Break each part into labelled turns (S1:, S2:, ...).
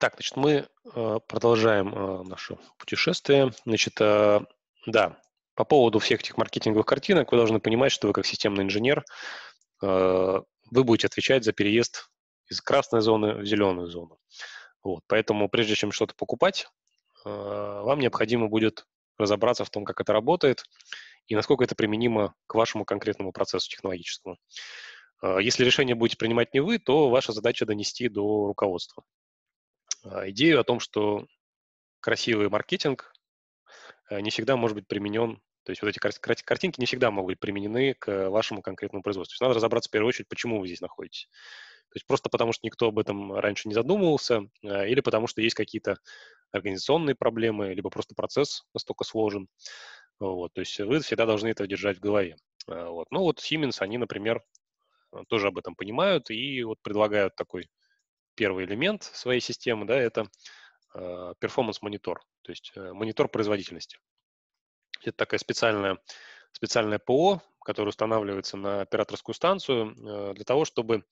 S1: Так, значит, мы э, продолжаем э, наше путешествие. Значит, э, да, по поводу всех этих маркетинговых картинок вы должны понимать, что вы как системный инженер, вы будете отвечать за переезд из красной зоны в зеленую зону. Вот, поэтому прежде чем что-то покупать, вам необходимо будет разобраться в том, как это работает и насколько это применимо к вашему конкретному процессу технологическому. Если решение будете принимать не вы, то ваша задача донести до руководства. А, идею о том, что красивый маркетинг э, не всегда может быть применен, то есть вот эти картинки не всегда могут быть применены к вашему конкретному производству. То есть надо разобраться в первую очередь, почему вы здесь находитесь. То есть просто потому, что никто об этом раньше не задумывался, э, или потому, что есть какие-то организационные проблемы, либо просто процесс настолько сложен. Вот, то есть вы всегда должны это держать в голове. Э, вот. Ну вот Siemens, они, например, тоже об этом понимают и вот предлагают такой первый элемент своей системы, да, это э, перформанс-монитор, то есть э, монитор производительности. Это такая специальная, специальная ПО, которая устанавливается на операторскую станцию э, для того, чтобы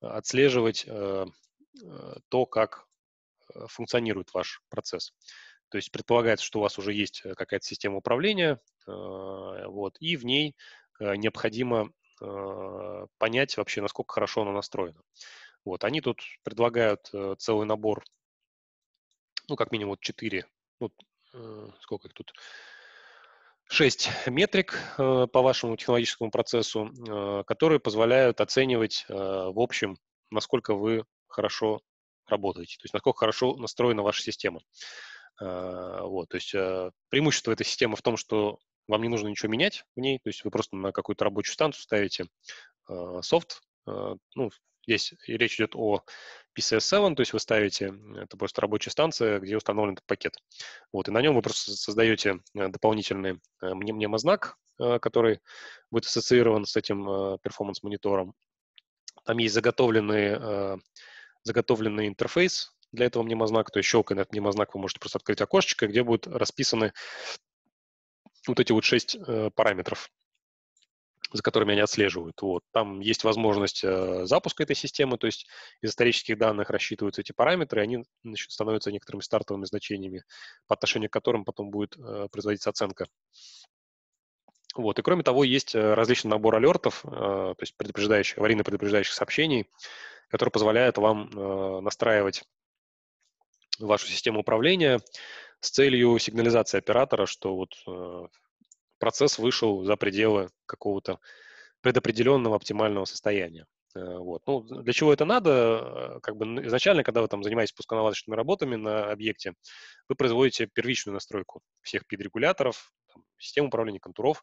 S1: отслеживать то, как функционирует ваш процесс. То есть предполагается, что у вас уже есть какая-то система управления, вот, и в ней необходимо понять вообще, насколько хорошо она настроена. Вот, они тут предлагают э, целый набор, ну, как минимум вот 4, ну, э, сколько их тут, 6 метрик э, по вашему технологическому процессу, которые позволяют оценивать в общем, насколько вы хорошо работаете, то есть насколько хорошо настроена ваша система. Вот, то есть преимущество этой системы в том, что вам не нужно ничего менять в ней, то есть вы просто на какую-то рабочую станцию ставите софт, ну, Здесь речь идет о PCS7, то есть вы ставите, это просто рабочая станция, где установлен этот пакет. Вот, и на нем вы просто создаете э, дополнительный э, мнемознак, э, который будет ассоциирован с этим перформанс-монитором. Там есть заготовленный, заготовленный интерфейс для этого мнемознака, то есть щелкая на этот мнемознак, вы можете просто открыть окошечко, где будут расписаны вот эти вот шесть параметров за которыми они отслеживают. Вот. Там есть возможность э, запуска этой системы, то есть из исторических данных рассчитываются эти параметры, и они значит, становятся некоторыми стартовыми значениями, по отношению к которым потом будет э, производиться оценка. Вот. И кроме того, есть э, различный набор алертов, э, то есть предупреждающих, аварийно-предупреждающих сообщений, которые позволяют вам э, настраивать вашу систему управления с целью сигнализации оператора, что вот э, процесс вышел за пределы какого-то предопределенного оптимального состояния. Э, вот. Ну, для чего это надо? Э, как бы изначально, когда вы там занимаетесь пусконаладочными работами на объекте, вы производите первичную настройку всех пидрегуляторов, регуляторов систем управления контуров.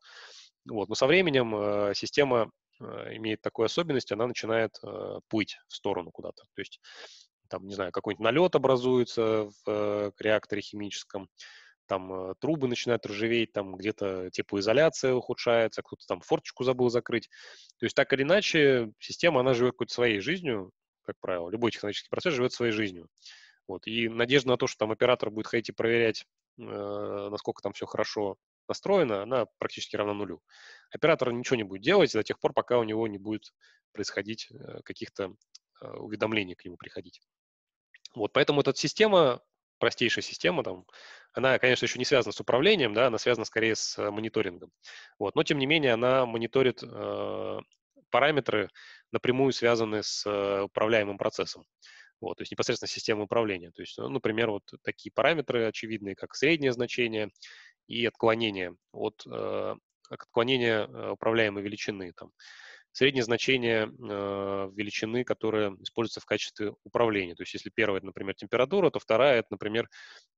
S1: Вот. Но со временем э, система э, имеет такую особенность, она начинает э, плыть в сторону куда-то. То есть там, не знаю, какой-нибудь налет образуется в э, реакторе химическом, там э, трубы начинают ржаветь, там где-то теплоизоляция типа ухудшается, кто-то там форточку забыл закрыть. То есть так или иначе система, она живет какой-то своей жизнью, как правило. Любой технологический процесс живет своей жизнью. Вот. И надежда на то, что там оператор будет ходить и проверять, э, насколько там все хорошо настроено, она практически равна нулю. Оператор ничего не будет делать до тех пор, пока у него не будет происходить э, каких-то э, уведомлений к нему приходить. Вот, поэтому эта система, простейшая система, там, она, конечно, еще не связана с управлением, да, она связана скорее с э, мониторингом. Вот, но, тем не менее, она мониторит э, параметры, напрямую связанные с э, управляемым процессом. Вот, то есть непосредственно система управления. То есть, э, ну, например, вот такие параметры очевидные, как среднее значение и отклонение от, э, отклонение управляемой величины. Там среднее значение э, величины, которая используется в качестве управления. То есть если первая, это, например, температура, то вторая, это, например,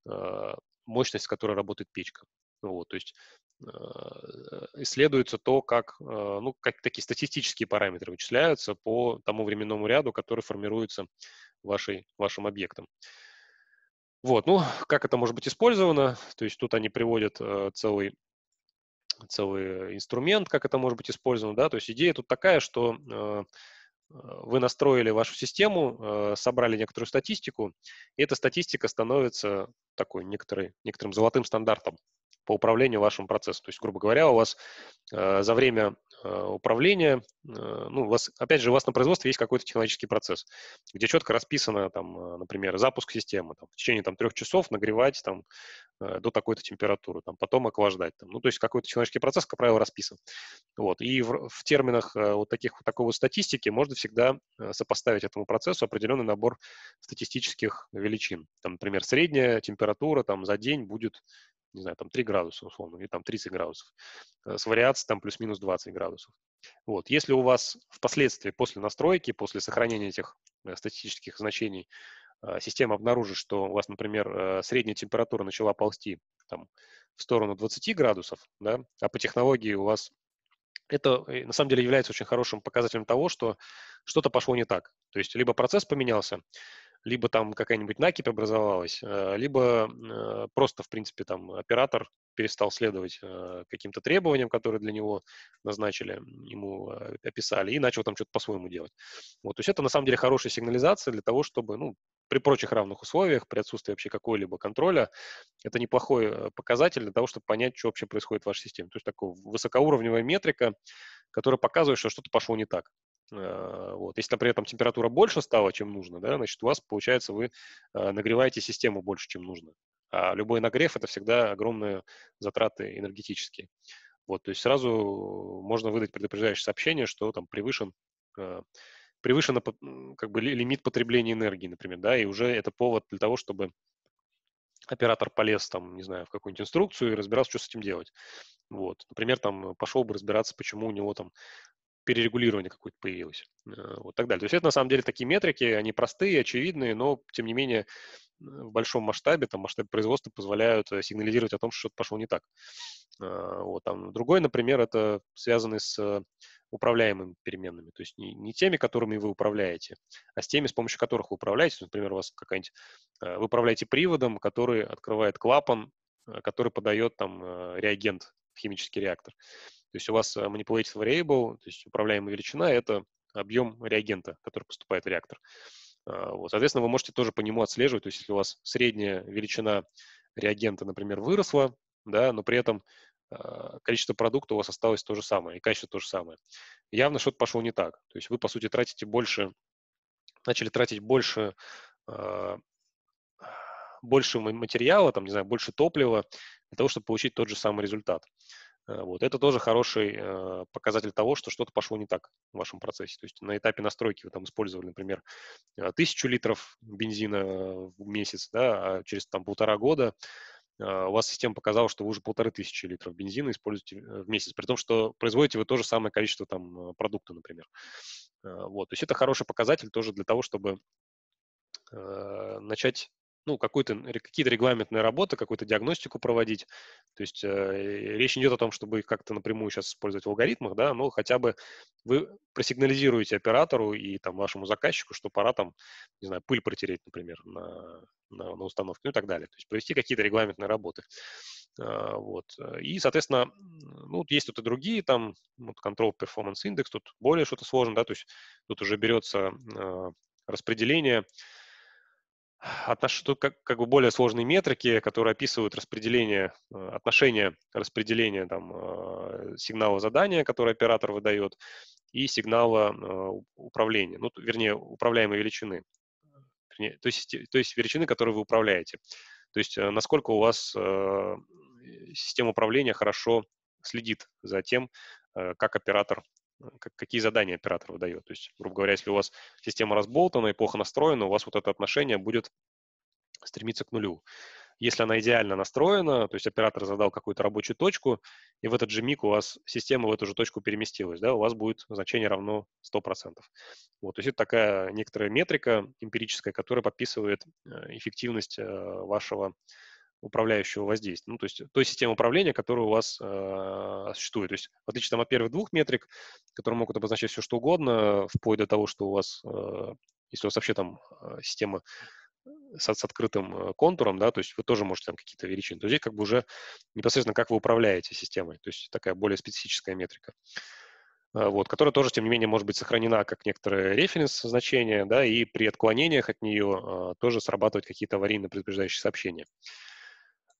S1: э, мощность, с которой работает печка. Вот, то есть э, исследуется то, как, э, ну, как такие статистические параметры вычисляются по тому временному ряду, который формируется вашей, вашим объектом. Вот, ну, как это может быть использовано? То есть тут они приводят э, целый целый инструмент, как это может быть использовано, да, то есть идея тут такая, что э, вы настроили вашу систему, э, собрали некоторую статистику, и эта статистика становится такой некоторой, некоторым золотым стандартом по управлению вашим процессом. То есть, грубо говоря, у вас э, за время Э, управления, э, ну, у вас, опять же, у вас на производстве есть какой-то технологический процесс, где четко расписано, там, э, например, запуск системы, там, в течение там, трех часов нагревать там, до такой-то температуры, там, потом охлаждать. Там. Ну, то есть какой-то технологический процесс, как правило, расписан. Вот. И в, в терминах вот, таких, вот такой вот статистики можно всегда сопоставить этому процессу определенный набор статистических величин. Там, например, средняя температура там, за день будет не знаю, там 3 градуса условно, или там 30 градусов, э, с вариацией там плюс-минус 20 градусов. Вот. Если у вас впоследствии, после настройки, после сохранения этих э, статистических значений, э, система обнаружит, что у вас, например, средняя температура начала ползти там, в сторону 20 градусов, да, а по технологии у вас это на самом деле является очень хорошим показателем того, что что-то пошло не так. То есть либо процесс поменялся, либо там какая-нибудь накипь образовалась, э, либо э, просто, в принципе, там оператор перестал следовать э, каким-то требованиям, которые для него назначили, ему описали, и начал там что-то по-своему делать. Вот, то есть это на самом деле хорошая сигнализация для того, чтобы, ну, при прочих равных условиях, при отсутствии вообще какой-либо контроля, это неплохой показатель для того, чтобы понять, что вообще происходит в вашей системе. То есть такая высокоуровневая метрика, которая показывает, что что-то пошло не так. Э, вот. Если, например, там температура больше стала, чем нужно, да, значит, у вас, получается, вы э, нагреваете систему больше, чем нужно. А любой нагрев – это всегда огромные затраты энергетические. Вот, то есть сразу можно выдать предупреждающее сообщение, что там превышен, э, превышен как бы лимит потребления энергии, например, да, и уже это повод для того, чтобы оператор полез там, не знаю, в какую-нибудь инструкцию и разбирался, что с этим делать. Вот. Например, там пошел бы разбираться, почему у него там перерегулирование какое-то появилось. Э, вот так далее. То есть это на самом деле такие метрики, они простые, очевидные, но тем не менее э, в большом масштабе, там масштабе производства позволяют э, сигнализировать о том, что что-то пошло не так. Вот, там. Другой, например, это связаны с управляемыми переменными, то есть не, не теми, которыми вы управляете, а с теми, с помощью которых вы управляете. Например, у вас какая-нибудь, вы управляете приводом, который открывает клапан, который подает там реагент в химический реактор. То есть у вас э, manipulated variable, то есть управляемая величина — это объем реагента, который поступает в реактор. А, вот. Соответственно, вы можете тоже по нему отслеживать, то есть если у вас средняя величина реагента, например, выросла, да, но при этом а, количество продукта у вас осталось то же самое, и качество то же самое. Явно что-то пошло не так. То есть вы, по сути, тратите больше, начали тратить больше, а, больше материала, там, не знаю, больше топлива для того, чтобы получить тот же самый результат. Э, вот. Это тоже хороший э, показатель того, что что-то пошло не так в вашем процессе. То есть на этапе настройки вы там использовали, например, э, тысячу литров бензина в месяц, да, а через там полтора года э, у вас система показала, что вы уже полторы тысячи литров бензина используете э, в месяц, при том, что производите вы то же самое количество там продукта, например. Э, вот. То есть это хороший показатель тоже для того, чтобы начать ну, какую-то, какие-то регламентные работы, какую-то диагностику проводить. То есть э, речь идет о том, чтобы их как-то напрямую сейчас использовать в алгоритмах, да, но хотя бы вы просигнализируете оператору и там вашему заказчику, что пора там, не знаю, пыль протереть, например, на, на, на установке, ну и так далее. То есть провести какие-то регламентные работы. А, вот. И, соответственно, ну, есть тут и другие, там, ну, вот Control Performance Index, тут более что-то сложно, да, то есть тут уже берется э, а, распределение отнош... тут как, как бы более сложные метрики, которые описывают распределение, э, отношение распределения там, э, сигнала задания, который оператор выдает, и сигнала э, управления, ну, вернее, управляемой величины, вернее, то, есть, то есть величины, которые вы управляете. То есть насколько у вас система управления хорошо следит за тем, как оператор какие задания оператор выдает. То есть, грубо говоря, если у вас система разболтана и плохо настроена, у вас вот это отношение будет стремиться к нулю. Если она идеально настроена, то есть оператор задал какую-то рабочую точку, и в этот же миг у вас система в эту же точку переместилась, да, у вас будет значение равно 100%. Вот, то есть это такая некоторая метрика эмпирическая, которая подписывает э, эффективность э, вашего управляющего воздействия, ну, то есть э, той системы управления, которая у вас э, существует. То есть в отличие там, от первых двух метрик, которые могут обозначать все, что угодно, э, вплоть до того, что у вас, э, если у вас вообще там э, система с, с открытым контуром, да, то есть вы тоже можете там какие-то величины. То здесь как бы уже непосредственно как вы управляете системой, то есть такая более специфическая метрика. Вот, которая тоже, тем не менее, может быть сохранена как некоторые референс-значения, да, и при отклонениях от нее э, тоже срабатывать какие-то аварийно предупреждающие сообщения.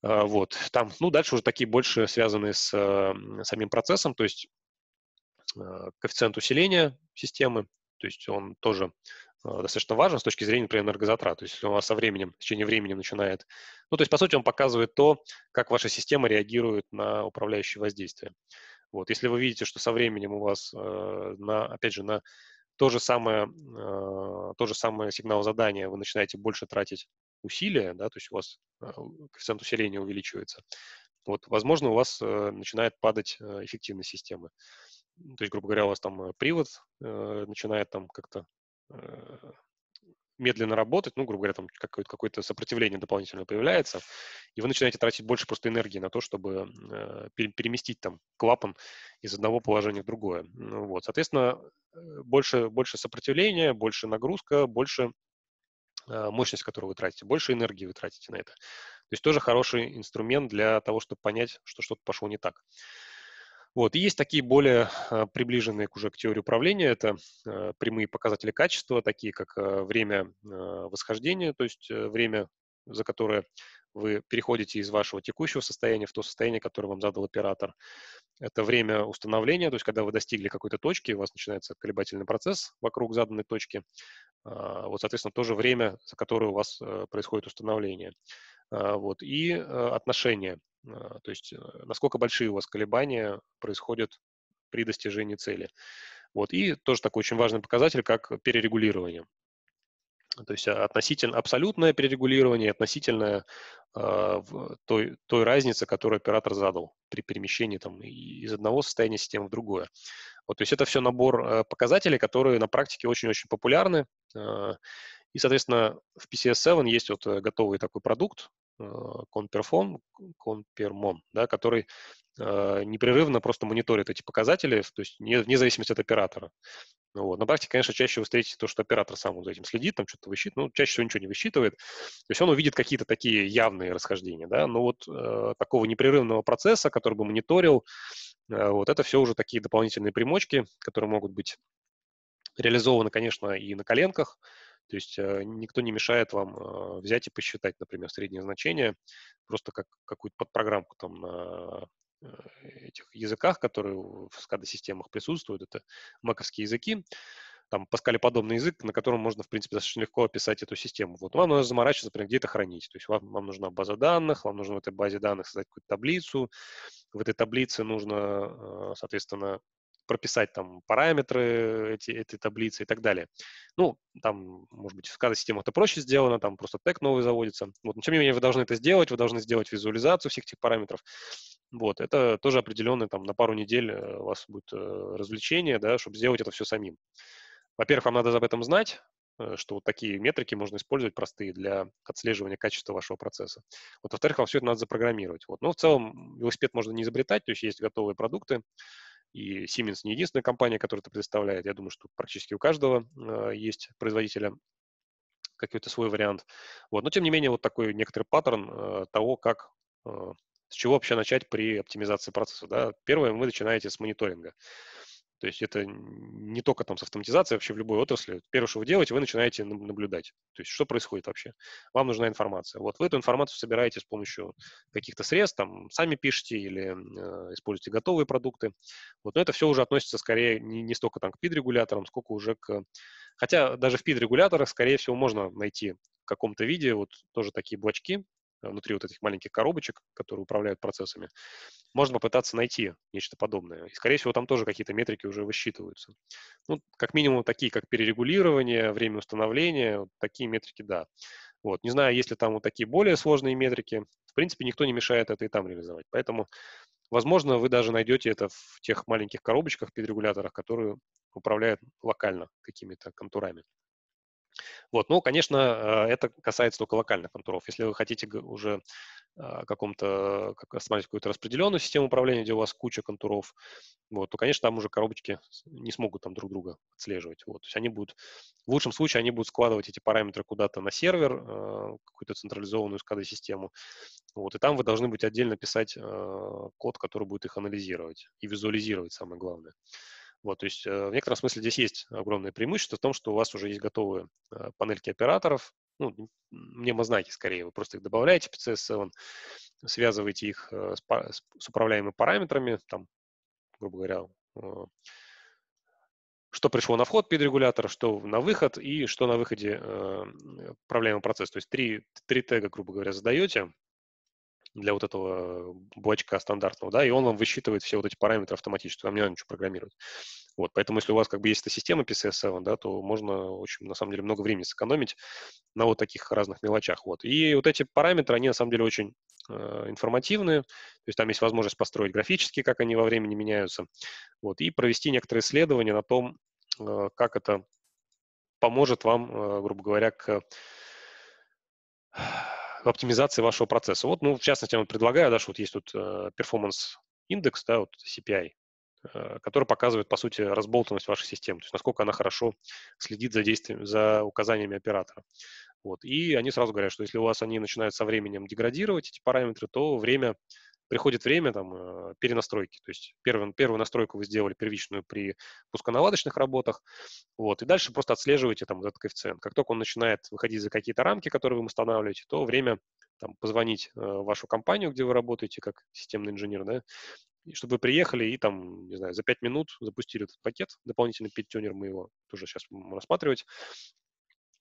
S1: А, вот. Там, ну, дальше уже такие больше связаны с э, самим процессом, то есть э, коэффициент усиления системы, то есть он тоже э, достаточно важен с точки зрения, например, энергозатрат. То есть он у вас со временем, в течение времени начинает... Ну, то есть, по сути, он показывает то, как ваша система реагирует на управляющие воздействия. Вот. Если вы видите, что со временем у вас, э, на, опять же, на то же, самое, э, то же самое сигнал задания вы начинаете больше тратить усилия, да, то есть у вас э, коэффициент усиления увеличивается, вот, возможно, у вас э, начинает падать э, эффективность системы. То есть, грубо говоря, у вас там привод начинает там как-то медленно работать, ну, грубо говоря, там какое-то, какое сопротивление дополнительно появляется, и вы начинаете тратить больше просто энергии на то, чтобы переместить там клапан из одного положения в другое. Ну, вот, соответственно, больше, больше сопротивления, больше нагрузка, больше Э, мощность, которую вы тратите, больше энергии вы тратите на это. То есть тоже хороший инструмент для того, чтобы понять, что что-то пошло не так. Вот. И есть такие более э, приближенные уже к теории управления. Это э, прямые показатели качества, такие как время восхождения, то есть время, за которое вы переходите из вашего текущего состояния в то состояние, которое вам задал оператор. Это время установления, то есть когда вы достигли какой-то точки, у вас начинается колебательный процесс вокруг заданной точки. А, вот, соответственно, то же время, за которое у вас э, происходит установление. А, вот, и э, отношения, а, то есть э, насколько большие у вас колебания происходят при достижении цели. Вот, и тоже такой очень важный показатель, как перерегулирование. То есть относительно абсолютное перерегулирование, относительное э, той, той разницы, которую оператор задал при перемещении там, из одного состояния системы в другое. Вот, то есть это все набор э, показателей, которые на практике очень-очень популярны. Э, и, соответственно, в PCS7 есть вот э, готовый такой продукт, Conperform, Conpermon, да, который э, непрерывно просто мониторит эти показатели, то есть не, вне зависимости от оператора. Ну вот. На практике, конечно, чаще вы встретите то, что оператор сам за этим следит, там что-то высчитывает, но ну, чаще всего ничего не высчитывает. То есть он увидит какие-то такие явные расхождения, да, но вот э, такого непрерывного процесса, который бы мониторил, Э, вот это все уже такие дополнительные примочки, которые могут быть реализованы, конечно, и на коленках. То есть э, никто не мешает вам э, взять и посчитать, например, среднее значение, просто как какую-то подпрограммку там на этих языках, которые в SCADA-системах присутствуют, это маковские языки там подобный язык, на котором можно, в принципе, достаточно легко описать эту систему. Вот вам нужно заморачиваться, например, где то хранить. То есть вам, вам нужна база данных, вам нужно в этой базе данных создать какую-то таблицу. В этой таблице нужно, э, соответственно, прописать там параметры эти, этой таблицы и так далее. Ну, там, может быть, в каждой системе это проще сделано, там просто тег новый заводится. Вот, но тем не менее, вы должны это сделать, вы должны сделать визуализацию всех этих параметров. Вот, это тоже определенное, там, на пару недель э, у вас будет э, развлечение, да, чтобы сделать это все самим. Во-первых, вам надо об этом знать, э, что вот такие метрики можно использовать простые для отслеживания качества вашего процесса. Вот, во-вторых, вам все это надо запрограммировать. Вот. Но ну, в целом велосипед можно не изобретать, то есть есть готовые продукты, и Siemens не единственная компания, которая это предоставляет. Я думаю, что практически у каждого э, есть производителя какой-то свой вариант. Вот. Но, тем не менее, вот такой некоторый паттерн э, того, как, э, с чего вообще начать при оптимизации процесса. Да? Первое, вы начинаете с мониторинга. То есть это не только там с автоматизацией, а вообще в любой отрасли. Первое, что вы делаете, вы начинаете наблюдать. То есть что происходит вообще? Вам нужна информация. Вот вы эту информацию собираете с помощью каких-то средств, там сами пишете или э, используете готовые продукты. Вот, но это все уже относится скорее не, не столько там к PID-регуляторам, сколько уже к... Хотя даже в PID-регуляторах, скорее всего, можно найти в каком-то виде вот тоже такие блочки, Э, внутри вот этих маленьких коробочек, которые управляют процессами, можно попытаться найти нечто подобное. И, скорее всего, там тоже какие-то метрики уже высчитываются. Ну, как минимум, такие, как перерегулирование, время установления, вот такие метрики, да. Вот. Не знаю, есть ли там вот такие более сложные метрики. В принципе, никто не мешает это и там реализовать. Поэтому, возможно, вы даже найдете это в тех маленьких коробочках, педрегуляторах, которые управляют локально какими-то контурами. Вот, ну, конечно, э, это касается только локальных контуров. Если вы хотите уже э, каком-то, как, смотреть какую-то распределенную систему управления, где у вас куча контуров, вот, то, конечно, там уже коробочки не смогут там друг друга отслеживать. Вот, то есть они будут, в лучшем случае, они будут складывать эти параметры куда-то на сервер, э, какую-то централизованную SCADA-систему, вот, и там вы должны быть отдельно писать код, который будет их анализировать и визуализировать, самое главное. Вот, то есть э, в некотором смысле здесь есть огромное преимущество в том, что у вас уже есть готовые э, панельки операторов, ну, мнемознаки скорее, вы просто их добавляете в CSS, связываете их э, с, с управляемыми параметрами, там, грубо говоря, что пришло на вход перед регулятором, что на выход и что на выходе э, управляемый процесс. То есть три, три тега, грубо говоря, задаете, для вот этого блочка стандартного, да, и он вам высчитывает все вот эти параметры автоматически, вам не надо ничего программировать. Вот, поэтому если у вас как бы есть эта система PCS7, да, то можно очень, на самом деле, много времени сэкономить на вот таких разных мелочах. Вот. И вот эти параметры, они на самом деле очень э, информативные, то есть там есть возможность построить графически, как они во времени меняются, вот, и провести некоторые исследования на том, э, как это поможет вам, э, грубо говоря, к оптимизации вашего процесса. Вот, ну, в частности, я вам предлагаю, да, что вот есть тут э, performance индекс, да, вот CPI, э, который показывает, по сути, разболтанность вашей системы, то есть насколько она хорошо следит за действием, за указаниями оператора. Вот. И они сразу говорят, что если у вас они начинают со временем деградировать, эти параметры, то время приходит время там, э, перенастройки. То есть первую, первую настройку вы сделали первичную при пусконаладочных работах, вот, и дальше просто отслеживаете там, этот коэффициент. Как только он начинает выходить за какие-то рамки, которые вы устанавливаете, то время там, позвонить э, в вашу компанию, где вы работаете как системный инженер, да, и чтобы вы приехали и там, не знаю, за 5 минут запустили этот пакет, дополнительный петтюнер, мы его тоже сейчас будем рассматривать,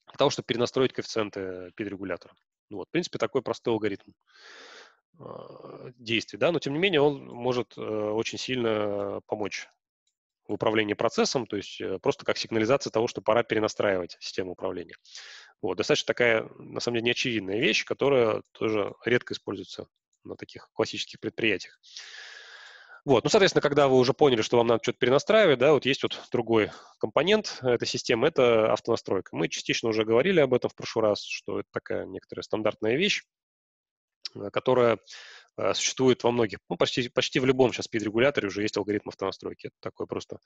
S1: для того, чтобы перенастроить коэффициенты э, пид-регулятора. Ну, вот, в принципе, такой простой алгоритм. А, действий, да, но тем не менее он может э, очень сильно помочь в управлении процессом, то есть э, просто как сигнализация того, что пора перенастраивать систему управления. Вот, достаточно такая, на самом деле, неочевидная вещь, которая тоже редко используется на таких классических предприятиях. Вот, ну, соответственно, когда вы уже поняли, что вам надо что-то перенастраивать, да, вот есть вот другой компонент этой системы, это автонастройка. Мы частично уже говорили об этом в прошлый раз, что это такая некоторая стандартная вещь, Э, которая э, существует во многих, ну, почти, почти в любом сейчас PID регуляторе уже есть алгоритм автонастройки. Это такой просто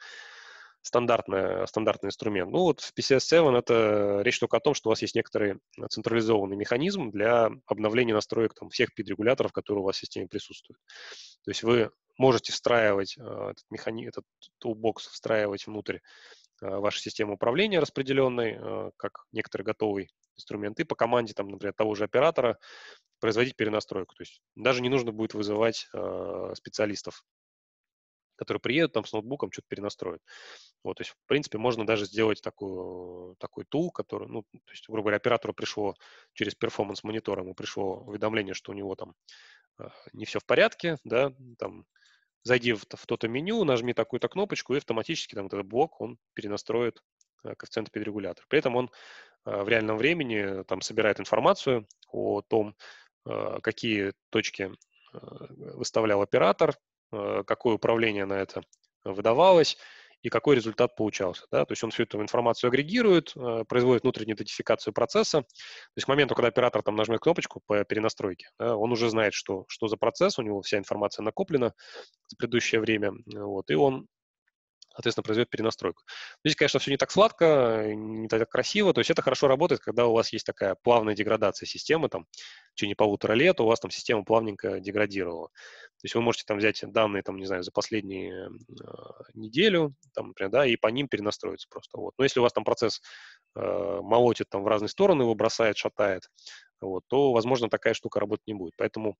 S1: стандартный, стандартный инструмент. Ну вот в PCS7 это речь только о том, что у вас есть некоторый централизованный механизм для обновления настроек там, всех PID регуляторов которые у вас в системе присутствуют. То есть вы можете встраивать э, этот, механи... этот toolbox, встраивать внутрь вашей системы управления распределенной, как некоторый готовый инструменты по команде, там, например, того же оператора производить перенастройку. То есть даже не нужно будет вызывать э, специалистов, которые приедут там с ноутбуком, что-то перенастроят. Вот, то есть, в принципе, можно даже сделать такую, такой тул, который, ну, то есть, грубо говоря, оператору пришло через перформанс-монитор, ему пришло уведомление, что у него там э, не все в порядке, да, там, зайди в, в то-то меню, нажми такую-то кнопочку, и автоматически там этот блок, он перенастроит а, коэффициент перерегулятор. При этом он Э, в реальном времени, там собирает информацию о том, э, какие точки э, выставлял оператор, какое управление на это выдавалось и какой результат получался. Да? То есть он всю эту информацию агрегирует, производит внутреннюю идентификацию процесса. То есть к моменту, когда оператор там нажмет кнопочку по перенастройке, да, он уже знает, что, что за процесс, у него вся информация накоплена за предыдущее время, вот, и он соответственно, произведет перенастройку. Здесь, конечно, все не так сладко, не так красиво, то есть это хорошо работает, когда у вас есть такая плавная деградация системы, там, в течение полутора лет у вас там система плавненько деградировала. То есть вы можете там взять данные, там, не знаю, за последнюю э, а, неделю, там, например, да, и по ним перенастроиться просто. Вот. Но если у вас там процесс э, молотит там в разные стороны, его бросает, шатает, вот, то, возможно, такая штука работать не будет. Поэтому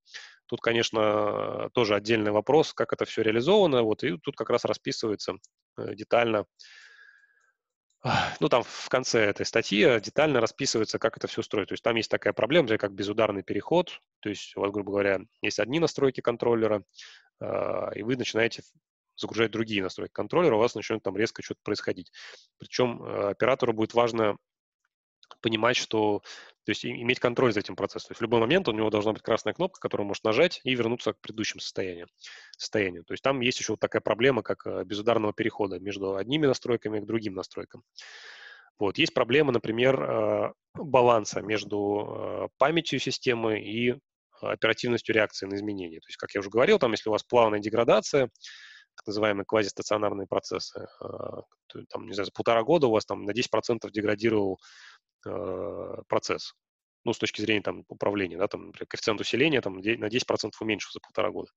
S1: тут, конечно, тоже отдельный вопрос, как это все реализовано. Вот, и тут как раз расписывается Э, детально ну, там в конце этой статьи детально расписывается, как это все устроить. То есть там есть такая проблема, как безударный переход. То есть у вас, грубо говоря, есть одни настройки контроллера, а, и вы начинаете загружать другие настройки контроллера, у вас начнет там резко что-то происходить. Причем э, оператору будет важно понимать, что то есть иметь контроль за этим процессом. То есть в любой момент у него должна быть красная кнопка, которую он может нажать и вернуться к предыдущему состоянию. состоянию. То есть там есть еще вот такая проблема, как э, безударного перехода между одними настройками и к другим настройкам. Вот. Есть проблема, например, э, баланса между э, памятью системы и оперативностью реакции на изменения. То есть, как я уже говорил, там, если у вас плавная деградация, так называемые квазистационарные процессы. Там, не знаю, за полтора года у вас там на 10% деградировал Э, процесс. Ну, с точки зрения там, управления, да, там, например, коэффициент усиления там, на 10% уменьшил за полтора года.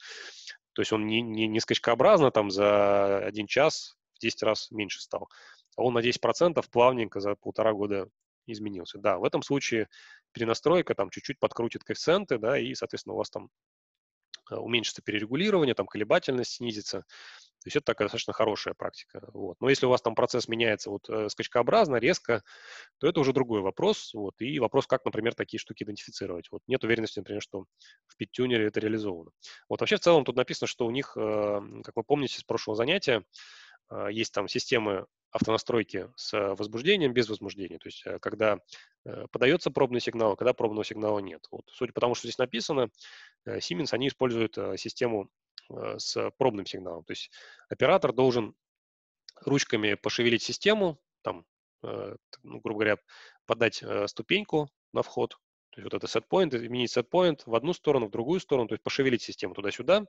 S1: То есть он не, не, не скачкообразно там, за один час в 10 раз меньше стал, а он на 10% плавненько за полтора года изменился. Да, в этом случае перенастройка там чуть-чуть подкрутит коэффициенты, да, и, соответственно, у вас там э, уменьшится перерегулирование, там колебательность снизится, то есть это такая достаточно хорошая практика. Вот. Но если у вас там процесс меняется вот э, скачкообразно, резко, то это уже другой вопрос. Вот. И вопрос, как, например, такие штуки идентифицировать. Вот нет уверенности, например, что в питтюнере это реализовано. Вот вообще в целом тут написано, что у них, э, как вы помните с прошлого занятия, э, есть там системы автонастройки с возбуждением, без возбуждения. То есть, когда подается пробный сигнал, а когда пробного сигнала нет. Вот, судя по тому, что здесь написано, Siemens, они используют систему Э, с пробным сигналом. То есть оператор должен ручками пошевелить систему, там, э, ну, грубо говоря, подать э, ступеньку на вход, то есть вот это setpoint, изменить setpoint в одну сторону, в другую сторону, то есть пошевелить систему туда-сюда,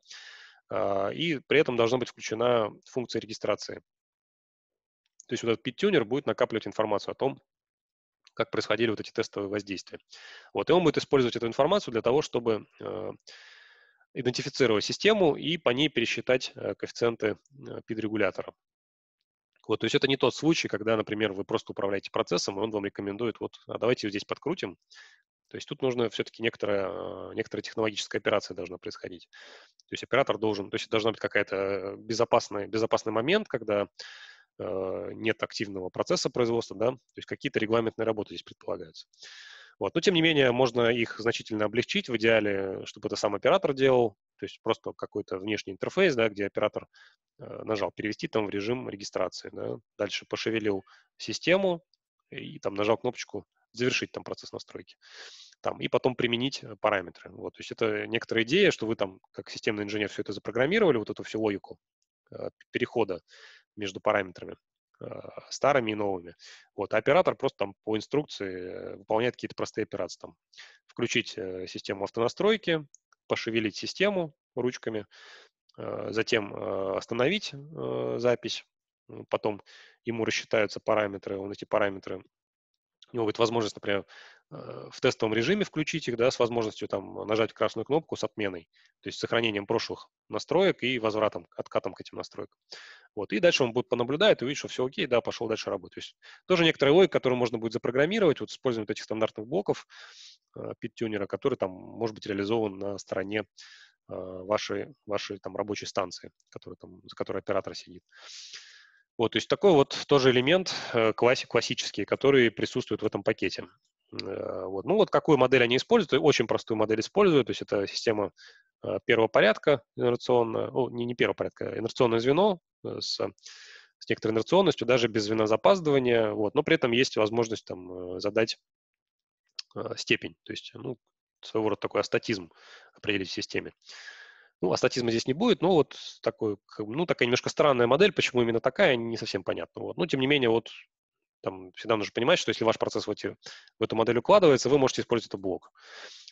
S1: а, и при этом должна быть включена функция регистрации. То есть вот этот пит питюнер будет накапливать информацию о том, как происходили вот эти тестовые воздействия. Вот, и он будет использовать эту информацию для того, чтобы идентифицировать систему и по ней пересчитать э, коэффициенты PID-регулятора. Э, вот, то есть это не тот случай, когда, например, вы просто управляете процессом, и он вам рекомендует, вот, а давайте здесь подкрутим. То есть тут нужно все-таки некоторая, э, некоторая технологическая операция должна происходить. То есть оператор должен, то есть должна быть какая-то безопасный, безопасный момент, когда э, нет активного процесса производства, да, то есть какие-то регламентные работы здесь предполагаются. Вот. Но, тем не менее, можно их значительно облегчить в идеале, чтобы это сам оператор делал, то есть просто какой-то внешний интерфейс, да, где оператор э, нажал «Перевести» там в режим регистрации. Да. Дальше пошевелил систему и там нажал кнопочку «Завершить там процесс настройки» там, и потом применить э, параметры. Вот. То есть это некоторая идея, что вы там, как системный инженер, все это запрограммировали, вот эту всю логику э, перехода между параметрами. А, старыми и новыми. Вот. А оператор просто там по инструкции э, выполняет какие-то простые операции. Там, включить э, систему автонастройки, пошевелить систему ручками, а, затем а, остановить э, запись, потом ему рассчитаются параметры, он эти параметры, у него будет возможность, например, в тестовом режиме включить их, да, с возможностью там нажать красную кнопку с отменой, то есть с сохранением прошлых настроек и возвратом, откатом к этим настройкам. Вот, и дальше он будет понаблюдать и увидит, что все окей, да, пошел дальше работать. То есть тоже некоторая логика, которую можно будет запрограммировать вот с использованием этих стандартных блоков э, который там может быть реализован на стороне э, вашей, вашей там рабочей станции, которая, там, за которой оператор сидит. Вот, то есть такой вот тоже элемент э, классик, классический, который присутствует в этом пакете. Э, вот. Ну вот какую модель они используют, очень простую модель используют, то есть это система э, первого порядка инерционная, не, не первого порядка, а инерционное звено э, с, с некоторой инерционностью, даже без звена запаздывания, вот. но при этом есть возможность там задать степень, то есть ну, своего рода такой астатизм определить в системе. Ну, астатизма здесь не будет, но вот такой, ну, такая немножко странная модель, почему именно такая, не совсем понятно. Вот. Но, тем не менее, вот там всегда нужно понимать, что если ваш процесс в, эти, в эту модель укладывается, вы можете использовать этот блок.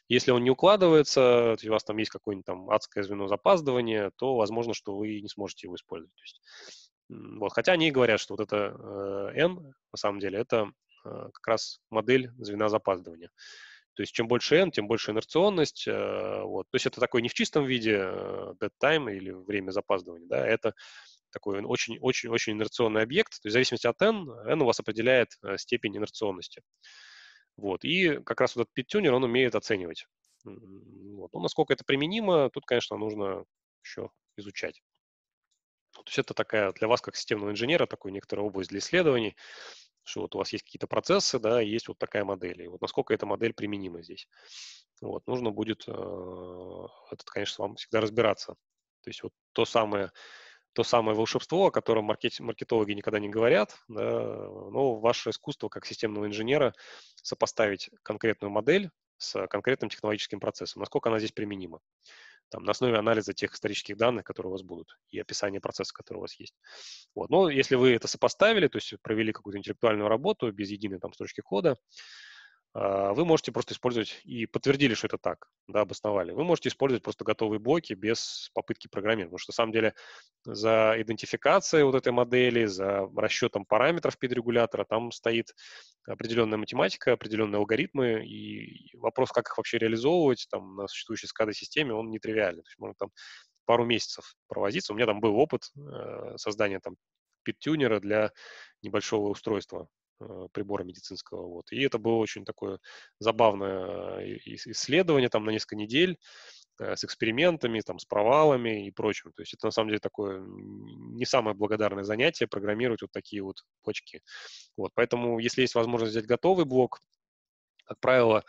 S1: Если он не укладывается, то у вас там есть какое-нибудь там адское звено запаздывания, то возможно, что вы не сможете его использовать. есть, вот, хотя они говорят, что вот это э, N, на самом деле, это э, как раз модель звена запаздывания. То есть чем больше N, тем больше инерционность. Э, вот. То есть это такой не в чистом виде э, dead time или время запаздывания, да, это такой очень-очень-очень инерционный объект. То есть в зависимости от n, n у вас определяет э, степень инерционности. Вот. И как раз вот этот питтюнер, он умеет оценивать. Вот. Ну, насколько это применимо, тут, конечно, нужно еще изучать. То есть это такая для вас, как системного инженера, такой некоторая область для исследований, что вот у вас есть какие-то процессы, да, есть вот такая модель. И вот насколько эта модель применима здесь. Вот, нужно будет, э, это, конечно, вам всегда разбираться. То есть вот то самое то самое волшебство, о котором маркет, маркетологи никогда не говорят, да, но ваше искусство как системного инженера сопоставить конкретную модель с конкретным технологическим процессом, насколько она здесь применима, там, на основе анализа тех исторических данных, которые у вас будут, и описания процесса, который у вас есть. Вот. Но если вы это сопоставили, то есть провели какую-то интеллектуальную работу без единой там строчки кода, а, вы можете просто использовать и подтвердили, что это так, да, обосновали. Вы можете использовать просто готовые блоки без попытки программирования, потому что, на самом деле, за идентификацией вот этой модели, за расчетом параметров PID-регулятора, там стоит определенная математика, определенные алгоритмы, и вопрос, как их вообще реализовывать там, на существующей SCADA-системе, он нетривиальный. То есть можно там пару месяцев провозиться. У меня там был опыт э, создания там пит-тюнера для небольшого устройства Э, прибора медицинского. Вот. И это было очень такое забавное э, исследование там на несколько недель э, с экспериментами, там, с провалами и прочим. То есть это, на самом деле, такое не самое благодарное занятие программировать вот такие вот почки. Вот, поэтому, если есть возможность взять готовый блок, как правило,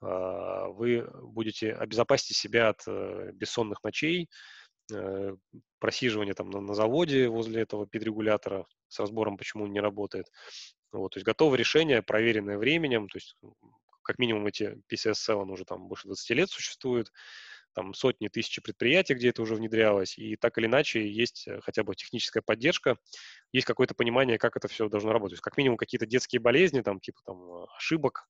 S1: вы будете обезопасить себя от бессонных ночей, просиживания там на, на заводе возле этого педрегулятора с разбором, почему он не работает. Вот, то есть готовое решение, проверенное временем, то есть как минимум эти PCS-7 уже там больше 20 лет существует, там сотни, тысяч предприятий, где это уже внедрялось, и так или иначе есть э, хотя бы техническая поддержка, есть какое-то понимание, как это все должно работать. То есть, как минимум какие-то детские болезни, там, типа там, ошибок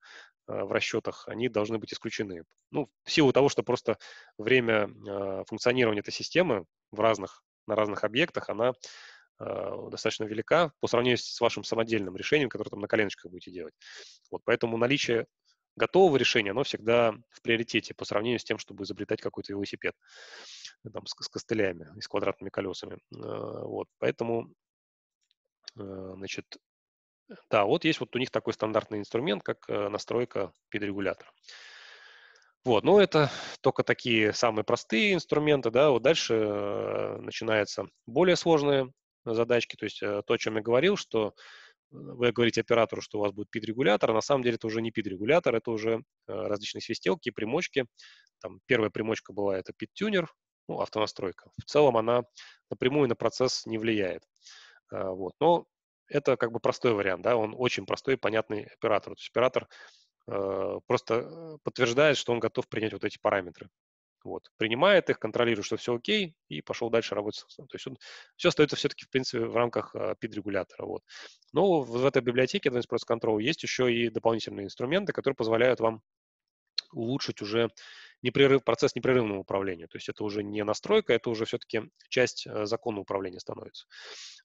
S1: э, в расчетах, они должны быть исключены. Ну, в силу того, что просто время э, функционирования этой системы в разных, на разных объектах, она Э, достаточно велика по сравнению с вашим самодельным решением, которое там на коленочках будете делать. Вот, поэтому наличие готового решения, оно всегда в приоритете по сравнению с тем, чтобы изобретать какой-то велосипед э, там, с, с костылями и с квадратными колесами. Э, вот, поэтому, значит, да, вот есть вот у них такой стандартный инструмент, как настройка пид Вот, ну это только такие самые простые инструменты, да, вот дальше начинаются более сложные задачки, то есть э, то, о чем я говорил, что э, вы говорите оператору, что у вас будет PID-регулятор, а на самом деле это уже не PID-регулятор, это уже э, различные свистелки, примочки. Там первая примочка была это PID-тюнер, ну, автонастройка. В целом она напрямую на процесс не влияет. Вот. Но это как бы простой вариант, да, он очень простой и понятный оператор. То есть оператор э, просто подтверждает, что он готов принять вот эти параметры. Вот, принимает их, контролирует, что все окей, и пошел дальше работать. То есть он, все остается все-таки, в принципе, в рамках PID-регулятора. А, вот. Но в, в этой библиотеке Advanced Process Control есть еще и дополнительные инструменты, которые позволяют вам улучшить уже непрерыв, процесс непрерывного управления. То есть это уже не настройка, это уже все-таки часть э, закона управления становится.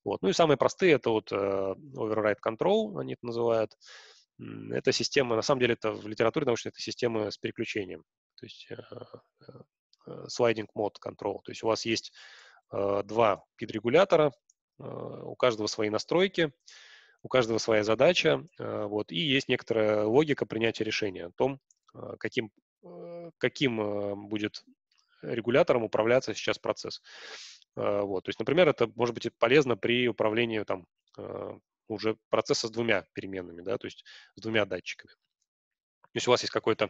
S1: Вот. Ну и самые простые это вот э, override control, они это называют. Это система, на самом деле это в литературе научной, это система с переключением то есть э, э, э, слайдинг мод control. То есть у вас есть два пид регулятора у каждого свои настройки, у каждого своя задача, вот, и есть некоторая логика принятия решения о том, каким, каким будет регулятором управляться сейчас процесс. Вот, то есть, например, это может быть полезно при управлении там, уже процесса с двумя переменными, да, то есть с двумя датчиками. То есть у вас есть какой-то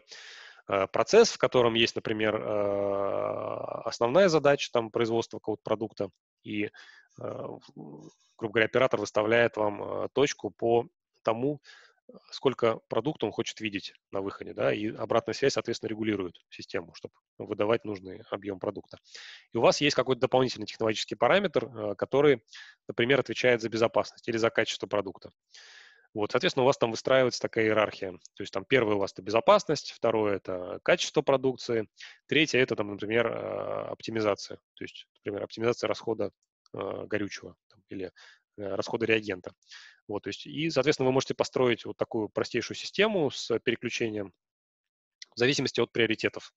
S1: Э, процесс, в котором есть, например, э, основная задача там, производства какого-то продукта, и, э, грубо говоря, оператор выставляет вам точку по тому, сколько продукта он хочет видеть на выходе, да, и обратная связь, соответственно, регулирует систему, чтобы выдавать нужный объем продукта. И у вас есть какой-то дополнительный технологический параметр, который, например, отвечает за безопасность или за качество продукта. Вот, соответственно, у вас там выстраивается такая иерархия. То есть там первое у вас это безопасность, второе это качество продукции, третье это там, например, а, оптимизация. То есть, например, оптимизация расхода а, горючего там, или э, расхода реагента. Вот, то есть, и, соответственно, вы можете построить вот такую простейшую систему с переключением в зависимости от приоритетов.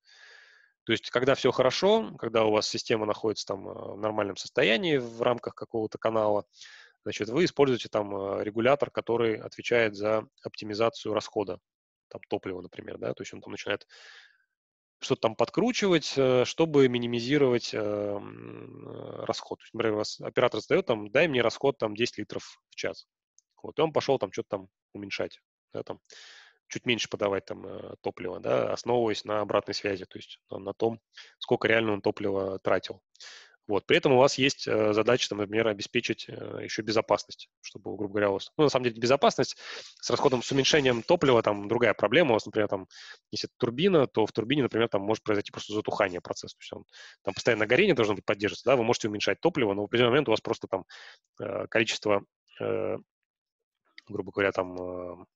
S1: То есть, когда все хорошо, когда у вас система находится там а, в нормальном состоянии в рамках какого-то канала, значит, вы используете там э, регулятор, который отвечает за оптимизацию расхода, там топлива, например, да, то есть он там начинает что-то там подкручивать, э, чтобы минимизировать эм, э, расход. Например, вас оператор задает там, дай мне расход там 10 литров в час. Вот, и он пошел там что-то там уменьшать, да, там, чуть меньше подавать там э, топлива, да, основываясь на обратной связи, то есть на том, сколько реально он топлива тратил. Вот. При этом у вас есть э, задача, там, например, обеспечить э, еще безопасность, чтобы, грубо говоря, у вас... Ну, на самом деле, безопасность с расходом, с уменьшением топлива, там, другая проблема. У вас, например, там, если это турбина, то в турбине, например, там может произойти просто затухание процесса. То есть он там постоянно горение должно быть поддерживаться, да, вы можете уменьшать топливо, но в определенный момент у вас просто там э, количество грубо говоря, там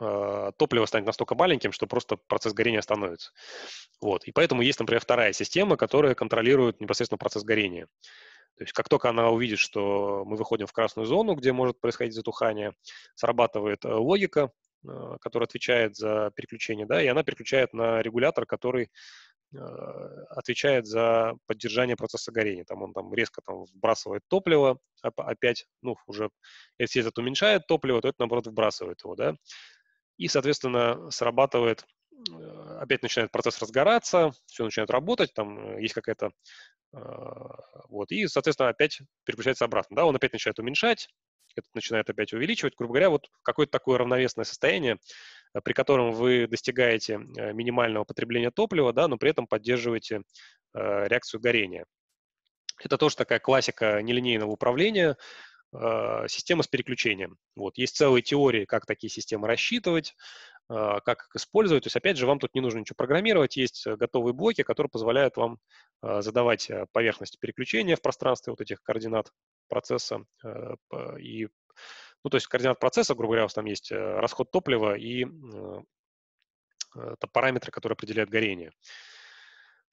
S1: а, топливо станет настолько маленьким, что просто процесс горения остановится. Вот. И поэтому есть, например, вторая система, которая контролирует непосредственно процесс горения. То есть как только она увидит, что мы выходим в красную зону, где может происходить затухание, срабатывает э, логика, э, которая отвечает за переключение, да, и она переключает на регулятор, который э, отвечает за поддержание процесса горения. Там он там резко там вбрасывает топливо, опять, ну, уже если этот уменьшает топливо, то это, наоборот, вбрасывает его, да и, соответственно, срабатывает, э, опять начинает процесс разгораться, все начинает работать, там э, есть какая-то э, вот, и, соответственно, опять переключается обратно, да, он опять начинает уменьшать, этот начинает опять увеличивать, грубо говоря, вот какое-то такое равновесное состояние, при котором вы достигаете минимального потребления топлива, да, но при этом поддерживаете реакцию горения. Это тоже такая классика нелинейного управления, Э, система с переключением. Вот, есть целые теории, как такие системы рассчитывать, э, как их использовать. То есть, опять же, вам тут не нужно ничего программировать, есть э, готовые блоки, которые позволяют вам задавать поверхность переключения в пространстве вот этих координат процесса и ну, то есть координат процесса, грубо говоря, у вас там есть расход топлива и это параметры, которые определяют горение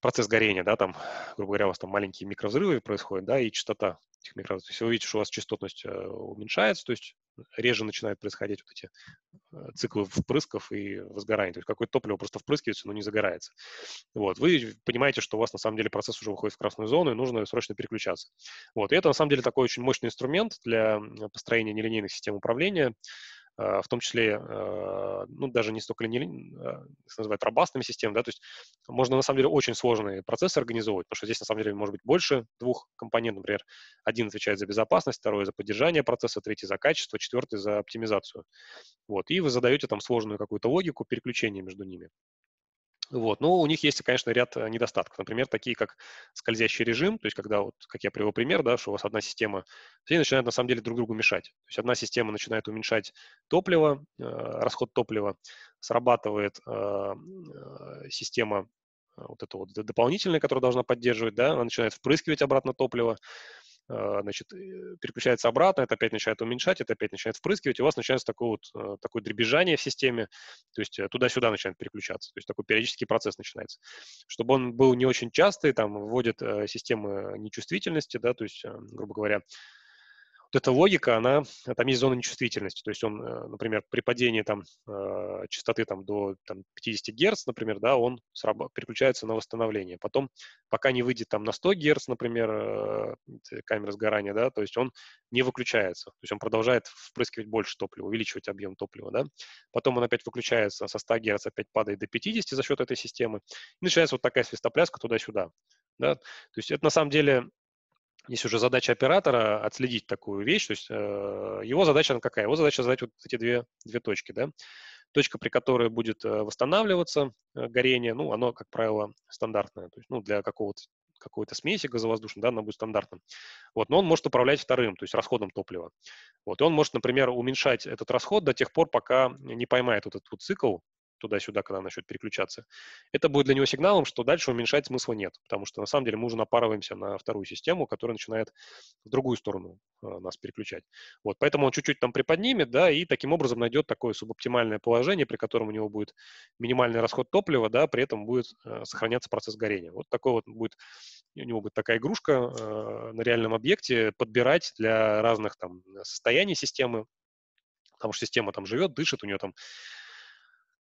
S1: процесс горения, да, там, грубо говоря, у вас там маленькие микровзрывы происходят, да, и частота этих микровзрывов. То есть вы видите, что у вас частотность э, уменьшается, то есть реже начинают происходить вот эти э, циклы впрысков и возгорания. То есть какое-то топливо просто впрыскивается, но не загорается. Вот. Вы понимаете, что у вас на самом деле процесс уже выходит в красную зону, и нужно срочно переключаться. Вот. И это на самом деле такой очень мощный инструмент для построения нелинейных систем управления. Э, в том числе, э, ну, даже не столько линейными, э, называют робастными системами, да, то есть можно, на самом деле, очень сложные процессы организовывать, потому что здесь, на самом деле, может быть больше двух компонентов, например, один отвечает за безопасность, второй за поддержание процесса, третий за качество, четвертый за оптимизацию. Вот, и вы задаете там сложную какую-то логику переключения между ними. Вот. Но у них есть, конечно, ряд э, недостатков. Например, такие как скользящий режим, то есть когда, вот, как я привел пример, да, что у вас одна система, все начинают на самом деле друг другу мешать. То есть одна система начинает уменьшать топливо, э, расход топлива, срабатывает э, э система э, вот эта вот дополнительная, которая должна поддерживать, да, она начинает впрыскивать обратно топливо, Э, значит, э, переключается обратно, это опять начинает уменьшать, это опять начинает впрыскивать, и у вас начинается такое вот, э, такое дребезжание в системе, то есть туда-сюда начинает переключаться, то есть такой периодический процесс начинается. Чтобы он был не очень частый, там вводят системы нечувствительности, да, то есть, грубо говоря, эта логика, она, там есть зона нечувствительности. То есть он, э, например, при падении там, э, частоты там, до там, 50 Гц, например, да, он сраб- переключается на восстановление. Потом, пока не выйдет там, на 100 Гц, например, э, камера сгорания, да, то есть он не выключается. То есть он продолжает впрыскивать больше топлива, увеличивать объем топлива. Да. Потом он опять выключается со 100 Гц, опять падает до 50 за счет этой системы. И начинается вот такая свистопляска туда-сюда. Да? То есть это на самом деле Здесь уже задача оператора отследить такую вещь. То есть э, его задача она какая? Его задача задать вот эти две, две точки. Да? Точка, при которой будет э, восстанавливаться э, горение, ну, оно, как правило, стандартное. То есть, ну, для какого-то какой-то смеси газовоздушной, да, она будет стандартным. Вот, но он может управлять вторым, то есть расходом топлива. Вот, и он может, например, уменьшать этот расход до тех пор, пока не поймает вот этот вот цикл, туда-сюда, когда начнет переключаться, это будет для него сигналом, что дальше уменьшать смысла нет, потому что на самом деле мы уже напарываемся на вторую систему, которая начинает в другую сторону э, нас переключать. Вот, поэтому он чуть-чуть там приподнимет, да, и таким образом найдет такое субоптимальное положение, при котором у него будет минимальный расход топлива, да, при этом будет э, сохраняться процесс горения. Вот такой вот будет, у него будет такая игрушка э, на реальном объекте подбирать для разных там состояний системы, потому что система там живет, дышит, у нее там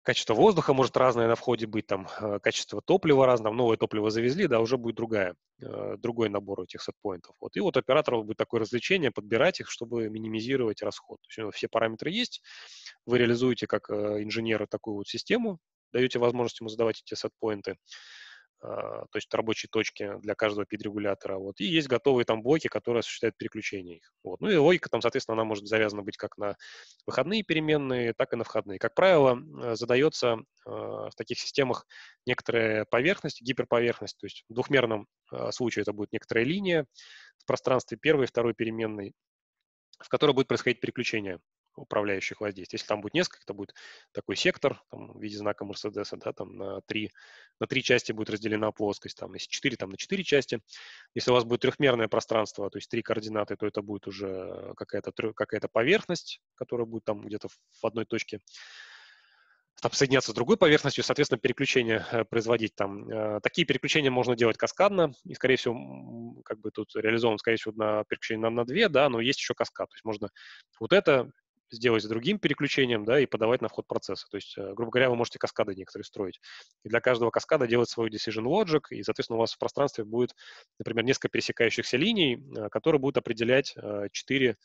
S1: качество воздуха может разное на входе быть, там э, качество топлива разное, новое топливо завезли, да, уже будет другая, э, другой набор этих сетпоинтов. Вот. И вот операторов будет такое развлечение, подбирать их, чтобы минимизировать расход. То есть, все параметры есть, вы реализуете как э, инженеры такую вот систему, даете возможность ему задавать эти сетпоинты, а, то есть рабочие точки для каждого пидрегулятора Вот. И есть готовые там блоки, которые осуществляют переключение их. Вот. Ну и логика там, соответственно, она может завязана быть как на выходные переменные, так и на входные. Как правило, задается э, в таких системах некоторая поверхность, гиперповерхность. То есть в двухмерном э, случае это будет некоторая линия в пространстве первой и второй переменной, в которой будет происходить переключение управляющих воздействий. Если там будет несколько, то будет такой сектор там, в виде знака Мерседеса, да, там на три, на три части будет разделена плоскость, там, если четыре, там на четыре части. Если у вас будет трехмерное пространство, то есть три координаты, то это будет уже какая-то какая поверхность, которая будет там где-то в одной точке там, соединяться с другой поверхностью, соответственно, переключение э, производить там. Э, такие переключения можно делать каскадно, и, скорее всего, как бы тут реализован, скорее всего, на переключение на, на две, да, но есть еще каскад. То есть можно вот это сделать с другим переключением, да, и подавать на вход процесса. То есть, э, грубо говоря, вы можете каскады некоторые строить. И для каждого каскада делать свой decision logic, и, соответственно, у вас в пространстве будет, например, несколько пересекающихся линий, э, которые будут определять э, четыре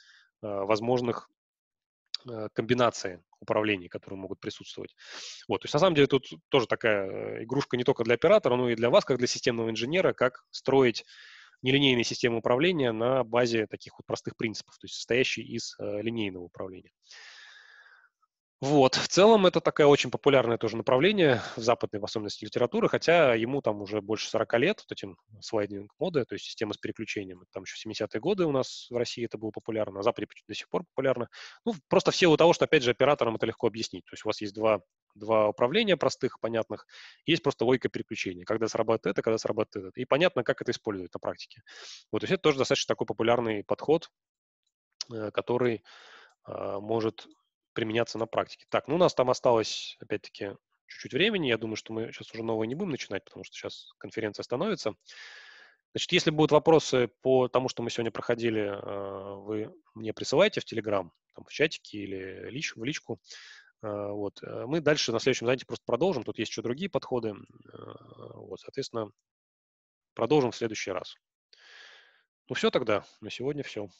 S1: возможных комбинации управлений, которые могут присутствовать. Вот, то есть на самом деле тут тоже такая игрушка не только для оператора, но и для вас, как для системного инженера, как строить нелинейные системы управления на базе таких вот простых принципов, то есть состоящие из э, линейного управления. Вот, в целом это такое очень популярное тоже направление в западной, в особенности, литературы, хотя ему там уже больше 40 лет, вот этим слайдинг моды, то есть система с переключением. Там еще 70-е годы у нас в России это было популярно, на Западе до сих пор популярно. Ну, просто в силу того, что, опять же, операторам это легко объяснить. То есть у вас есть два, два управления простых, понятных, есть просто логика переключения, когда срабатывает это, когда срабатывает это. И понятно, как это использовать на практике. Вот, то есть это тоже достаточно такой популярный подход, э, который э, может применяться на практике. Так, ну у нас там осталось, опять-таки, чуть-чуть времени. Я думаю, что мы сейчас уже новое не будем начинать, потому что сейчас конференция становится. Значит, если будут вопросы по тому, что мы сегодня проходили, э, вы мне присылайте в Телеграм, там, в чатике или лич, в личку. Э, вот. Э, мы дальше на следующем занятии просто продолжим. Тут есть еще другие подходы. Вот, соответственно, продолжим в следующий раз. Ну все тогда. На сегодня все.